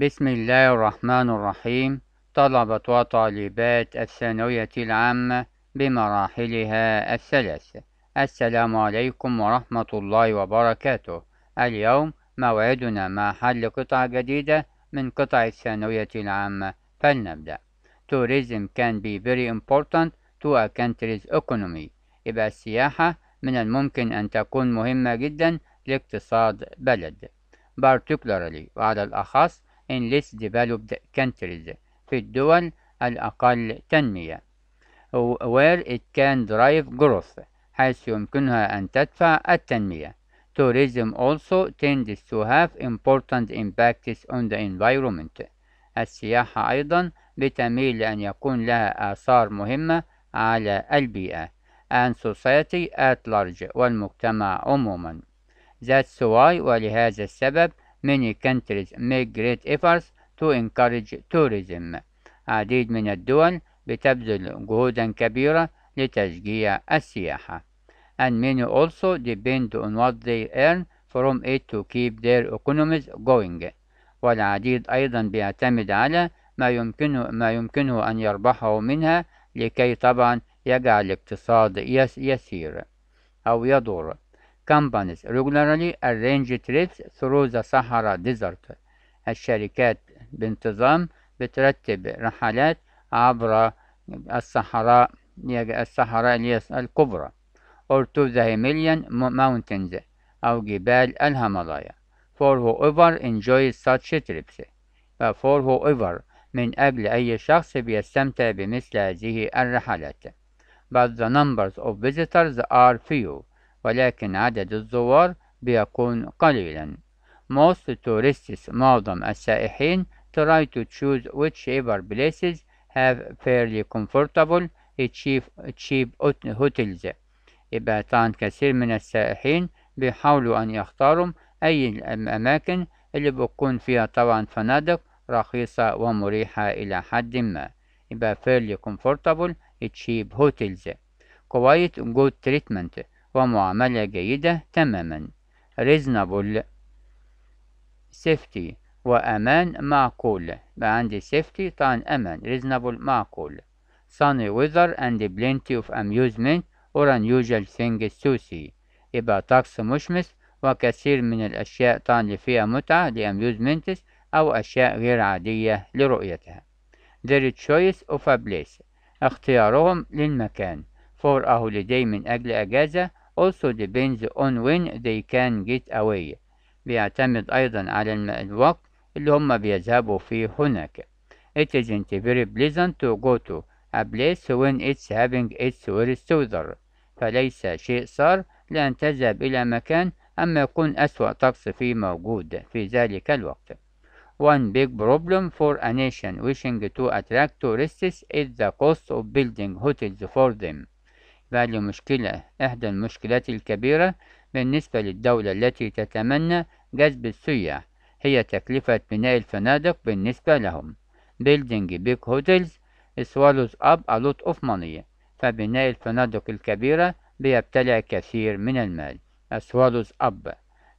بسم الله الرحمن الرحيم طلبة وطالبات الثانوية العامة بمراحلها الثلاث السلام عليكم ورحمة الله وبركاته اليوم موعدنا مع حل قطعة جديدة من قطع الثانوية العامة فلنبدأ Tourism can be very important to a country's economy يبقى السياحة من الممكن أن تكون مهمة جدا لاقتصاد بلد particularly وعلى الأخص in less developed countries في الدول الأقل تنمية where it can drive growth حيث يمكنها أن تدفع التنمية tourism also tends to have important impacts on the environment السياحة أيضا بتميل لأن يكون لها آثار مهمة على البيئة and society at large والمجتمع عموما That's why ولهذا السبب many countries make great efforts to encourage tourism عديد من الدول بتبذل جهودا كبيرة لتشجيع السياحة and many also depend on what they earn from it to keep their economies going والعديد أيضا بيعتمد على ما يمكنه ما يمكنه أن يربحه منها لكي طبعا يجعل الاقتصاد يسير أو يدور companies regularly arrange trips through the Sahara Desert الشركات بانتظام بترتب رحلات عبر الصحراء الصحراء الكبرى or to the Himalayan mountains أو جبال الهيمالايا for whoever enjoys such trips for whoever من أجل أي شخص بيستمتع بمثل هذه الرحلات but the numbers of visitors are few ولكن عدد الزوار بيكون قليلا Most tourists معظم السائحين try to choose whichever places have fairly comfortable cheap, cheap hotels يبقى طبعا كثير من السائحين بيحاولوا أن يختاروا أي الأماكن اللي بتكون فيها طبعا فنادق رخيصة ومريحة إلى حد ما يبقى fairly comfortable cheap hotels quiet good treatment ومعاملة جيدة تماما reasonable safety وأمان معقول بقى عندي safety طبعا أمان reasonable معقول sunny weather and plenty of amusement or unusual things to see يبقى طقس مشمس وكثير من الأشياء طبعا اللي فيها متعة لأميوزمنتس أو أشياء غير عادية لرؤيتها their choice of a place اختيارهم للمكان for a holiday من أجل أجازة also depends on when they can get away بيعتمد أيضا على الوقت اللي هم بيذهبوا فيه هناك It isn't very pleasant to go to a place when it's having its worst weather فليس شيء صار لأن تذهب إلى مكان أما يكون أسوأ طقس فيه موجود في ذلك الوقت One big problem for a nation wishing to attract tourists is the cost of building hotels for them بعد مشكلة إحدى المشكلات الكبيرة بالنسبة للدولة التي تتمنى جذب السياح هي تكلفة بناء الفنادق بالنسبة لهم building big hotels swallows up a lot of money فبناء الفنادق الكبيرة بيبتلع كثير من المال swallows up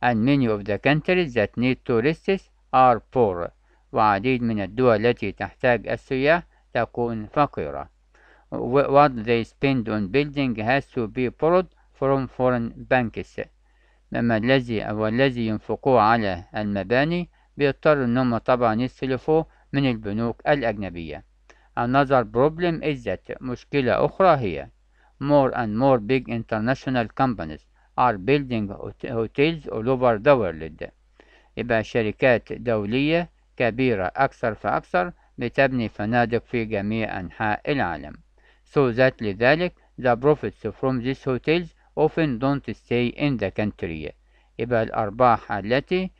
and many of the countries that need tourists are poor وعديد من الدول التي تحتاج السياح تكون فقيرة what they spend on building has to be borrowed from foreign banks مما الذي أو الذي ينفقوه على المباني بيضطر إنهم طبعا يستلفوه من البنوك الأجنبية Another problem is that مشكلة أخرى هي more and more big international companies are building hotels all over the world يبقى شركات دولية كبيرة أكثر فأكثر بتبني فنادق في جميع أنحاء العالم so that لذلك the profits from these hotels often don't stay in the country يبقى الأرباح التي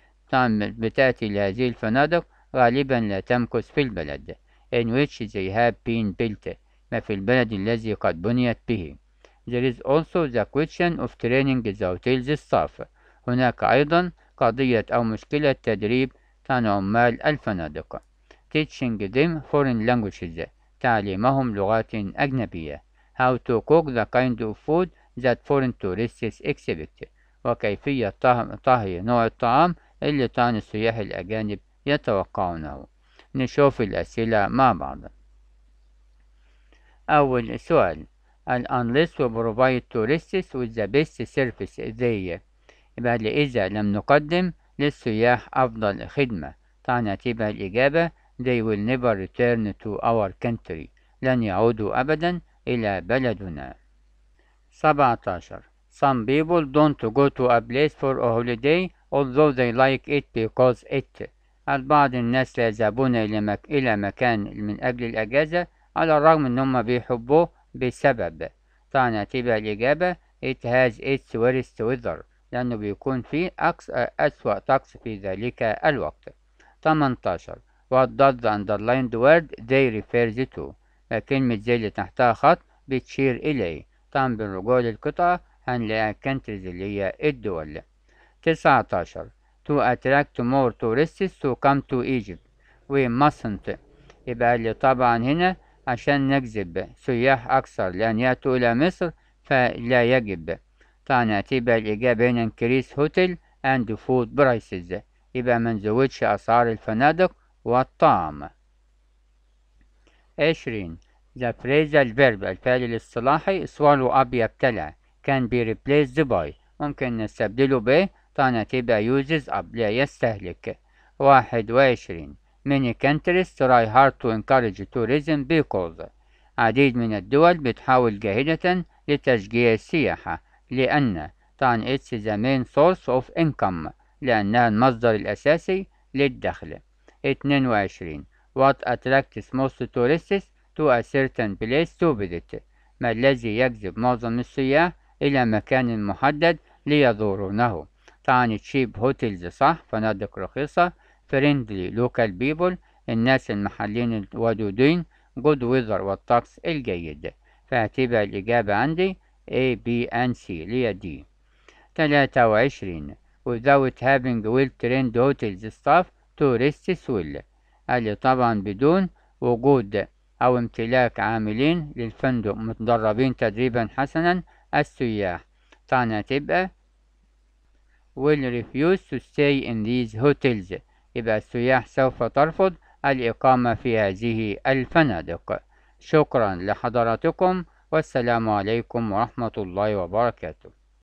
بتأتي لهذه الفنادق غالبا لا تمكث في البلد in which they have been built ما في البلد الذي قد بنيت به There is also the question of training the hotel's staff هناك أيضا قضية أو مشكلة تدريب عمال الفنادق teaching them foreign languages تعليمهم لغات أجنبية how to cook the kind of food that foreign tourists expect وكيفية طهي نوع الطعام اللي طعن السياح الأجانب يتوقعونه نشوف الأسئلة مع بعض أول سؤال and unless we provide tourists with the best service they يبقى إذا لم نقدم للسياح أفضل خدمة تعني تبقى الإجابة They will never return to our country. لن يعودوا أبدا إلى بلدنا. 17 Some people don't go to a place for a holiday although they like it because it البعض الناس لا يذهبون إلى, مك... إلى مكان من أجل الأجازة على الرغم إن هم بيحبوه بسبب طبعا هتبقى الإجابة it has its worst weather لأنه بيكون فيه أسوأ طقس في ذلك الوقت 18 what does the underlined word they refer to كلمة زي اللي تحتها خط بتشير إليه طبعا بالرجوع للقطعة هنلاقي countries اللي هي الدول 19 to attract more tourists to come to Egypt we mustn't يبقى اللي طبعا هنا عشان نجذب سياح أكثر لأن يأتوا إلى مصر فلا يجب طبعا هتبقى الإجابة هنا increase hotel and food prices يبقى منزودش أسعار الفنادق والطعام عشرين The phrasal verb الفعل الاصطلاحي swallow اب يبتلع can be replaced by ممكن نستبدله ب طعنة تبقى يوزز أب لا يستهلك واحد وعشرين Many countries try hard to encourage tourism because عديد من الدول بتحاول جاهدة لتشجيع السياحة لأن طبعا it's the main source of income لأنها المصدر الأساسي للدخل 22 What attracts most tourists to a certain place to visit ما الذي يجذب معظم السياح إلى مكان محدد ليزورونه تعني cheap هوتيلز صح فنادق رخيصة فريندلي لوكال people الناس المحليين الودودين جود ويذر والطقس الجيد فاعتبر الإجابة عندي A B and C لي D 23 without having well trained hotels staff تورستس سول اللي طبعا بدون وجود أو امتلاك عاملين للفندق متدربين تدريبا حسنا السياح طبعا هتبقى will refuse to stay in these hotels يبقى السياح سوف ترفض الإقامة في هذه الفنادق شكرا لحضراتكم والسلام عليكم ورحمة الله وبركاته